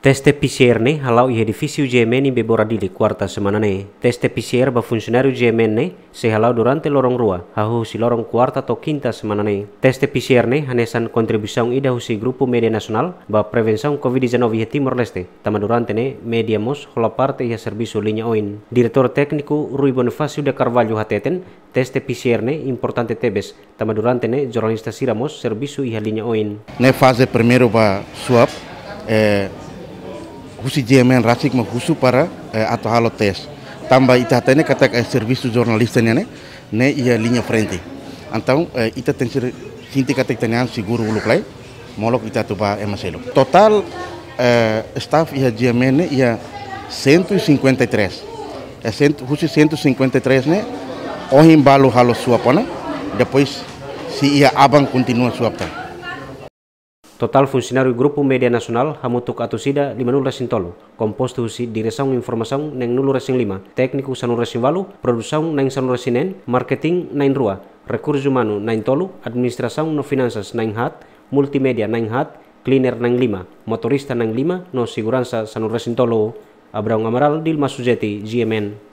Teste PCR-ne halau ia difícil ini e beboradili kuarta semana ne. Teste PCR ba funcionário nih e ne se halau durante lorong rua, hahu si lorong kuarta to kinta semana ne. Teste PCR ne hanesan contribuição ida husi grupu media nasional ba prevenção COVID-19 ia Timor Leste, tama durante ne media mos hola parte ia servisu linya oin. Direktur tekniku Rui Bonifacio de Carvalho hateten, teste PCR ne importante tebes, tama durante ne jornalista siramos servisu ia linya oin. Ne fase primero ba swab, eh, husi jemen rasik ma husu para eh, ato halo tes tambah ita tane kata eh, servisu jurnalistanya ne ne ia linha frente então ita tem ser sinti kata tane seguro uluk lai molok ita tuba emaselo total eh, staff ia jemen ne ia 153 é cento, husi 153 né o embalo halo suapona depois se ia abang continua suapta Total fungsionari grupu Media nasional hamutuk atusida 15 sintolu, composto si direção informasi neng nulu resin lima, tekniku sanu resin walu, neng sanu resinen, marketing neng rua, rekursi manu neng tolu, administrasi no finansas neng hat, multimedia neng hat, cleaner neng lima, motorista neng lima, no siguransa sanu resin tolu. Abraung Amaral, Dilma Sujeti, GMN.